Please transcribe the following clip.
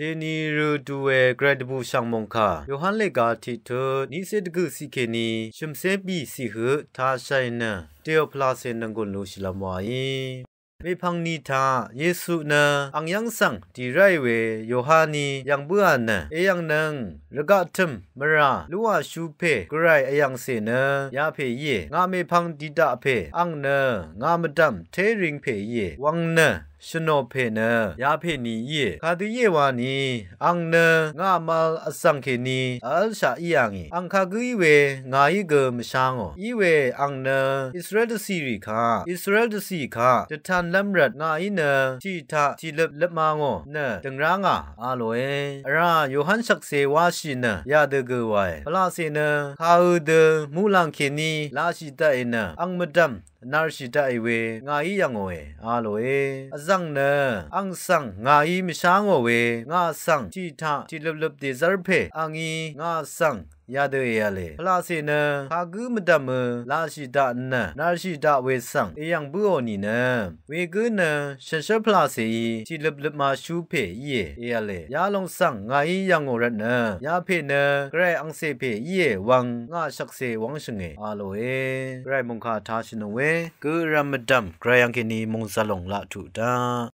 တေနီရူဒူဝဲဂရက်တဘူရှောင်းမုန်ခါယိုဟန်လေကာတီထနီစစ်တကုစီခေနီရှမ်ဆေပီစီဟသာဆိုင်နတေယိုဖလာစင်နငုလုရှိလမွာယီမေဖန်နီသာယေဆုနာအန်ယန်ဆန်တီရိုင်ဝေယိုဟာနီယန်ဘူအနအေယန်နန်ရဂတ်ထမ်မရာလူဝရှုဖေဂရိုင်အယန်စေနယာဖေယေငါမေဖန်တီတာဖေအန်နငါမဒမ်သေရင်ဖေယေဝမ်နชโนเพเนยาเพนีเยคาติเยวานีอังเนงามาลอสังเคนีอัลชาอียังอังคากุยเวงาอีเกมชางออีเวอังเนอิสราเอลซีรีคาอิสราเอลซีคาจะทันลัมรัดงาอีเนทีทาทีเล็บเล็บมางอเนตึงรางาอาโลเอราโยฮันชักเซวาชินยาเดเกวายพลาเซเนคาอูเดมูลังเคนีลาชิตาเอเนอังมดัมအနာရှိတအိဝေငါဤရငောဝေအာလိုေအဇန့်နအန်ဆန်ငါဤမရှာငောဝေငါဆန်ជីထជីလပ်လပ်တေဇာဖေအငီငါဆန်ရတဲ့ရလေဖလာစေနဟာကူးမတမလာရှိဒနနာရှိဒဝေဆန်အေယံဘူအိုနီနဝေကူးနရှရှဖလာစေချီလပလမရှူဖေယေရလေရာလုံးဆန်ငါဤယံငိုရနရဖေနဂရဲအန်စေဖေယေဝမ်ငါရှက်စေဝမ်ရှင်ငေအာလိုေဂရဲမုန်ခါထားရှင်ဝေကူရမဒမ်ဂရဲယံကီနီမုန်ဇလုံလာထုတာ